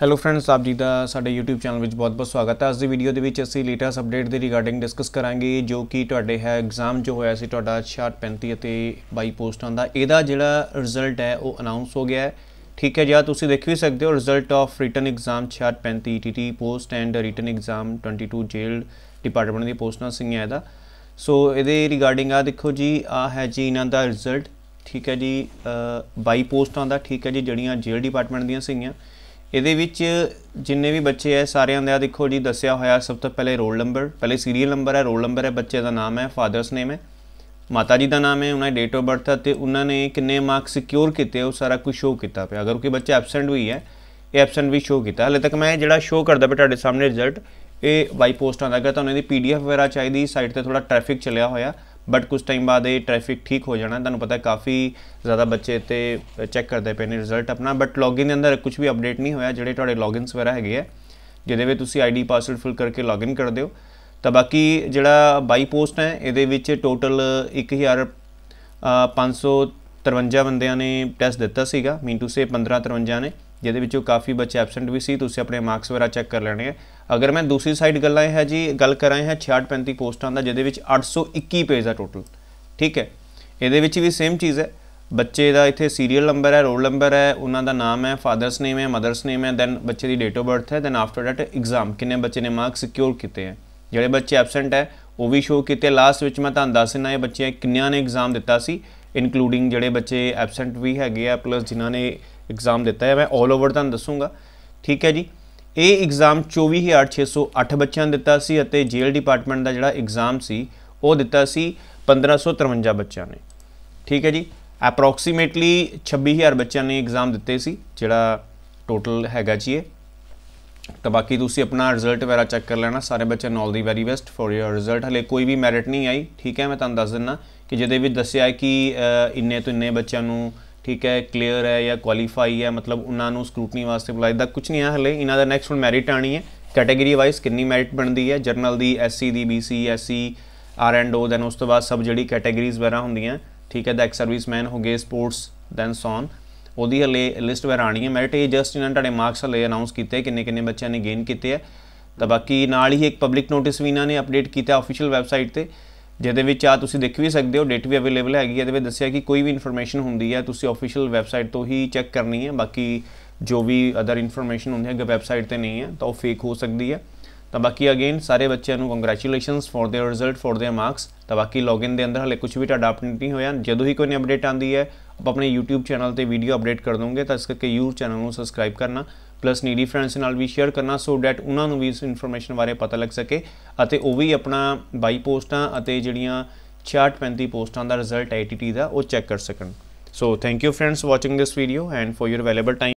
hello friends ਆਪ ਜੀ ਦਾ ਸਾਡੇ YouTube ਚੈਨਲ ਵਿੱਚ ਬਹੁਤ-ਬਹੁਤ ਸਵਾਗਤ ਹੈ ਅੱਜ ਦੀ ਵੀਡੀਓ ਦੇ ਵਿੱਚ ਅਸੀਂ ਲੇਟੈਸਟ ਅਪਡੇਟ ਦੇ ਰਿਗਾਰਡਿੰਗ ਡਿਸਕਸ ਕਰਾਂਗੇ ਜੋ ਕਿ ਤੁਹਾਡੇ ਹੈ ਐਗਜ਼ਾਮ ਜੋ ਹੋਇਆ ਸੀ ਤੁਹਾਡਾ 66 35 ਅਤੇ 22 ਪੋਸਟਾਂ ਦਾ ਇਹਦਾ ਜਿਹੜਾ ਰਿਜ਼ਲਟ ਹੈ ਉਹ ਅਨਾਉਂਸ ਹੋ ਗਿਆ ਹੈ ਠੀਕ ਹੈ ਜਾਂ ਤੁਸੀਂ ਦੇਖ ਵੀ ਸਕਦੇ ਹੋ result of written exam 66 35 ETT post and written exam 22 jail department ਦੀ ਪੋਸਟਾਂ ਹੈ ਇਹਦਾ ਸੋ ਇਹਦੇ ਰਿਗਾਰਡਿੰਗ ਆ ਦੇਖੋ ਜੀ ਆ ਹੈ ਜੀ ਇਹਨਾਂ ਦਾ ਰਿਜ਼ਲਟ ਠੀਕ ਹੈ ਜੀ 22 ਪੋਸਟਾਂ ਦਾ ਠੀਕ ਹੈ ਜੀ ਜਿਹੜੀਆਂ ਜੇਲ ਡਿਪਾਰਟਮੈਂਟ ਦੀਆਂ ਸੀਗੀਆਂ ਇਹਦੇ ਵਿੱਚ ਜਿੰਨੇ ਵੀ ਬੱਚੇ ਐ ਸਾਰਿਆਂ ਦਾ ਦੇਖੋ ਜੀ ਦੱਸਿਆ ਹੋਇਆ ਸਭ ਤੋਂ ਪਹਿਲੇ ਰੋਲ ਨੰਬਰ ਪਹਿਲੇ ਸੀਰੀਅਲ ਨੰਬਰ ਹੈ ਰੋਲ ਨੰਬਰ ਹੈ ਬੱਚੇ ਦਾ ਨਾਮ ਹੈ ਫਾਦਰਸ ਨੇਮ ਹੈ ਮਾਤਾ ਜੀ ਦਾ ਨਾਮ ਹੈ ਉਹਨਾਂ ਦੀ ਡੇਟ ਆਫ ਬਰਥ ਹੈ ਤੇ ਉਹਨਾਂ ਨੇ ਕਿੰਨੇ ਮਾਰਕਸ ਸਿਕਿਉਰ ਕੀਤੇ ਉਹ ਸਾਰਾ ਕੁਝ ਸ਼ੋਅ ਕੀਤਾ ਪਿਆ ਅਗਰ ਕੋਈ ਬੱਚਾ ਐਬਸੈਂਟ ਹੋਈ ਹੈ ਇਹ ਐਬਸੈਂਟ ਵੀ ਸ਼ੋਅ ਕੀਤਾ ਹਲੇ ਤੱਕ ਮੈਂ ਜਿਹੜਾ ਸ਼ੋਅ ਕਰਦਾ ਪਿਆ ਤੁਹਾਡੇ ਸਾਹਮਣੇ ਰਿਜ਼ਲਟ ਇਹ ਵਾਈ ਪੋਸਟ ਆਂਦਾ ਗਿਆ ਤੁਹਾਨੂੰ ਇਹਦੀ ਪੀਡੀਐਫ ਵਗੈਰਾ ਚਾਹੀਦੀ ਸਾਈਟ ਤੇ ਥੋੜਾ ਟ੍ਰੈਫਿਕ ਚੱਲਿਆ ਹੋਇਆ ਬਟ ਕੁਝ ਟਾਈਮ ਬਾਅਦ ਇਹ ਟ੍ਰੈਫਿਕ ਠੀਕ ਹੋ ਜਾਣਾ ਤੁਹਾਨੂੰ ਪਤਾ ਕਾਫੀ ਜ਼ਿਆਦਾ ਬੱਚੇ ਤੇ ਚੈੱਕ ਕਰਦੇ ਪਏ ਨੇ ਰਿਜ਼ਲਟ ਆਪਣਾ ਬਟ ਲੌਗਇਨ ਦੇ ਅੰਦਰ ਕੁਝ ਵੀ ਅਪਡੇਟ ਨਹੀਂ ਹੋਇਆ ਜਿਹੜੇ ਤੁਹਾਡੇ ਲੌਗਇਨਸ ਵਗੈਰਾ ਹੈਗੇ ਆ ਜਿਹਦੇ ਵਿੱਚ ਤੁਸੀਂ ਆਈਡੀ ਪਾਸਵਰਡ ਫਿਲ ਕਰਕੇ ਲੌਗਇਨ ਕਰਦੇ ਹੋ ਤਾਂ ਬਾਕੀ ਜਿਹੜਾ ਬਾਈ ਪੋਸਟ ਹੈ ਇਹਦੇ ਵਿੱਚ ਟੋਟਲ 1553 ਬੰਦਿਆਂ ਨੇ ਟੈਸਟ ਦਿੱਤਾ ਸੀਗਾ ਮੀਨ ਟੂ ਸੇ 53 ਨੇ ਜਿਹਦੇ ਵਿੱਚੋਂ ਕਾਫੀ ਬੱਚੇ ਐਬਸੈਂਟ ਵੀ ਸੀ ਤੁਸੀਂ ਆਪਣੇ ਮਾਰਕਸ ਵਗੈਰਾ ਚੈੱਕ ਕਰ ਲੈਣੇ ਆ ਅਗਰ ਮੈਂ ਦੂਸਰੀ ਸਾਈਡ ਗੱਲਾਂ ਇਹ ਹੈ ਜੀ ਗੱਲ ਕਰਾਂ ਹੈ 66 35 ਪੋਸਟਾਂ ਦਾ ਜਿਹਦੇ ਵਿੱਚ 821 ਪੇਜ ਦਾ ਟੋਟਲ ਠੀਕ ਹੈ ਇਹਦੇ ਵਿੱਚ ਵੀ ਸੇਮ ਚੀਜ਼ ਹੈ ਬੱਚੇ ਦਾ ਇੱਥੇ ਸੀਰੀਅਲ ਨੰਬਰ ਹੈ ਰੋਲ ਨੰਬਰ ਹੈ ਉਹਨਾਂ ਦਾ ਨਾਮ ਹੈ ਫਾਦਰਸ ਨੇਮ ਹੈ ਮਦਰਸ ਨੇਮ ਹੈ ਦੈਨ ਬੱਚੇ ਦੀ ਡੇਟ ਆਫ ਬਰਥ ਹੈ ਦੈਨ ਆਫਟਰ ਦੈਟ ਐਗਜ਼ਾਮ ਕਿੰਨੇ ਬੱਚੇ ਨੇ ਮਾਰਕਸ ਸਿਕਿਉਰ ਕੀਤੇ ਹੈ ਜਿਹੜੇ ਬੱਚੇ ਐਬਸੈਂਟ ਹੈ ਉਹ ਵੀ ਸ਼ੋ ਕੀਤੇ ਲਾਸਟ ਵਿੱਚ ਮੈਂ ਤੁਹਾਨੂੰ ਦੱਸ ਦਿੰਨਾ ਇਹ ਬੱਚੇ ਕਿੰਨਿਆਂ ਨੇ ਐਗਜ਼ਾਮ ਦਿੱਤਾ ਸੀ ਇਨਕਲੂਡਿੰਗ ਜਿਹੜੇ ਬੱਚੇ ਐਬਸੈਂਟ ਵੀ ਹੈਗੇ ਆ ਪਲੱਸ ਜਿਨ੍ਹਾਂ ਨੇ ਐਗਜ਼ਾਮ ਦਿੱਤਾ ਹੈ ਮੈਂ 올 ਓਵਰ ਤੁਹਾਨੂੰ ਦੱਸੂਗਾ ਠੀਕ ਹੈ ਜੀ ਇਹ ਐਗਜ਼ਾਮ 24608 ਬੱਚਿਆਂ ਨੇ ਦਿੱਤਾ ਸੀ ਅਤੇ ਜੇਲ ਡਿਪਾਰਟਮੈਂਟ ਦਾ ਜਿਹੜਾ ਐਗਜ਼ਾਮ ਸੀ ਉਹ ਦਿੱਤਾ ਸੀ 1553 ਬੱਚਿਆਂ ਨੇ ਠੀਕ ਹੈ ਜੀ ਅਪਰੋਕਸੀਮੇਟਲੀ 26000 ਬੱਚਿਆਂ ਨੇ ਐਗਜ਼ਾਮ ਦਿੱਤੇ ਸੀ ਜਿਹੜਾ ਟੋਟਲ ਹੈਗਾ ਜੀ ਇਹ ਤਾਂ ਬਾਕੀ ਤੁਸੀਂ ਆਪਣਾ ਰਿਜ਼ਲਟ ਵਗੈਰਾ ਚੈੱਕ ਕਰ ਲੈਣਾ ਸਾਰੇ ਬੱਚੇ ਨਾਲ ਦੀ very best for your result ਹਲੇ ਕੋਈ ਵੀ ਮੈਰਿਟ ਨਹੀਂ ਆਈ ਠੀਕ ਹੈ ਮੈਂ ਤੁਹਾਨੂੰ ਦੱਸ ਦਿੰਨਾ ਕਿ ਜਿਹਦੇ ਵਿੱਚ ਦੱਸਿਆ ਕਿ ਇੰਨੇ ਤੋਂ ਇੰਨੇ ਬੱਚਿਆਂ ਨੂੰ ਠੀਕ ਹੈ ਕਲੀਅਰ ਹੈ ਜਾਂ ਕੁਆਲੀਫਾਈ ਹੈ ਮਤਲਬ ਉਹਨਾਂ ਨੂੰ ਸਕ੍ਰੂਟਨੀ ਵਾਸਤੇ ਬੁਲਾਇਆ ਦਾ ਕੁਝ ਨਹੀਂ ਆ ਹਲੇ ਇਹਨਾਂ ਦਾ ਨੈਕਸਟ ਹੁਣ ਮੈਰਿਟ ਆਣੀ ਹੈ ਕੈਟਾਗਰੀ ਵਾਈਜ਼ ਕਿੰਨੀ ਮੈਰਿਟ ਬਣਦੀ ਹੈ ਜਰਨਲ ਦੀ ਐਸਸੀ ਦੀ BC SC or and O then ਉਸ ਤੋਂ ਬਾਅਦ ਸਭ ਜਿਹੜੀ ਕੈਟਾਗਰੀਜ਼ ਵਗੈਰਾ ਹੁੰਦੀਆਂ ਠੀਕ ਹੈ ਦਾ ਐਕਸ ਸਰਵਿਸਮੈਨ ਹੋ ਗਏ ਸਪੋਰਟਸ ਦੈਨ ਸੌਨ ਉਹਦੀ ਹਲੇ ਲਿਸਟ ਵਗੈਰਾ ਆਣੀ ਹੈ ਮੈਰਿਟ ਇਹ ਜਸਟ ਇਹਨਾਂ ਤੁਹਾਡੇ ਮਾਰਕਸ ਹਲੇ ਅਨਾਉਂਸ ਕੀਤੇ ਕਿੰਨੇ ਕਿੰਨੇ ਬੱਚਿਆਂ ਨੇ ਗੇਨ ਕੀਤੇ ਆ ਤਾਂ ਬਾਕੀ ਨਾਲ ਹੀ ਇੱਕ ਪਬਲਿਕ ਨੋਟਿਸ ਵੀ ਇਹਨਾਂ ਨੇ ਅਪਡੇਟ ਕੀਤਾ ਆਫੀਸ਼ੀਅਲ ਵੈਬਸਾਈਟ ਤੇ ਜਿਹਦੇ ਵਿੱਚ ਆ ਤੁਸੀਂ ਦੇਖ ਵੀ ਸਕਦੇ ਹੋ ਡੇਟ ਵੀ ਅਵੇਲੇਬਲ ਹੈਗੀ ਇਹਦੇ ਵਿੱਚ ਦੱਸਿਆ ਕਿ ਕੋਈ ਵੀ ਇਨਫੋਰਮੇਸ਼ਨ ਹੁੰਦੀ ਹੈ ਤੁਸੀਂ ਅਫੀਸ਼ੀਅਲ ਵੈਬਸਾਈਟ ਤੋਂ ਹੀ ਚੈੱਕ ਕਰਨੀ ਹੈ ਬਾਕੀ ਜੋ ਵੀ ਅਦਰ ਇਨਫੋਰਮੇਸ਼ਨ ਹੁੰਦੀ ਹੈ ਕਿ ਵੈਬਸਾਈਟ ਤੇ ਨਹੀਂ ਹੈ ਤਾਂ ਉਹ ਫੇਕ ਹੋ ਸਕਦੀ ਹੈ ਤਾਂ ਬਾਕੀ ਅਗੇਨ ਸਾਰੇ ਬੱਚਿਆਂ ਨੂੰ congratulations for their result for their marks ਤਾਂ ਬਾਕੀ ਲੌਗਇਨ ਦੇ ਅੰਦਰ ਹਲੇ ਕੁਝ ਵੀ ਤੁਹਾਡਾ ਅਪਡੇਟ ਨਹੀਂ ਹੋਇਆ ਜਦੋਂ ਹੀ ਕੋਈ ਨਵੀਂ ਅਪਡੇਟ ਆਂਦੀ ਹੈ ਆਪ ਆਪਣੇ YouTube ਚੈਨਲ ਤੇ ਵੀਡੀਓ ਅਪਡੇਟ ਕਰ ਦੋਗੇ ਤਾਂ ਇਸ ਕਰਕੇ ਯੂਰ ਚੈਨਲ ਨੂੰ ਸਬਸਕ੍ਰਾਈਬ ਕਰਨਾ ਪਲੱਸ ਨੀਡੀ ਫਰੈਂਡਸ ਨਾਲ ਵੀ ਸ਼ੇਅਰ ਕਰਨਾ ਸੋ ਥੈਟ ਉਹਨਾਂ ਨੂੰ ਵੀ ਇਸ ਇਨਫੋਰਮੇਸ਼ਨ ਬਾਰੇ ਪਤਾ ਲੱਗ ਸਕੇ ਅਤੇ ਉਹ ਵੀ ਆਪਣਾ ਬਾਈ ਪੋਸਟਾਂ ਅਤੇ ਜਿਹੜੀਆਂ 65 ਪੋਸਟਾਂ ਦਾ ਰਿਜ਼ਲਟ ITT ਦਾ ਉਹ ਚੈੱਕ ਕਰ ਸਕਣ so thank you friends watching this video and for your available time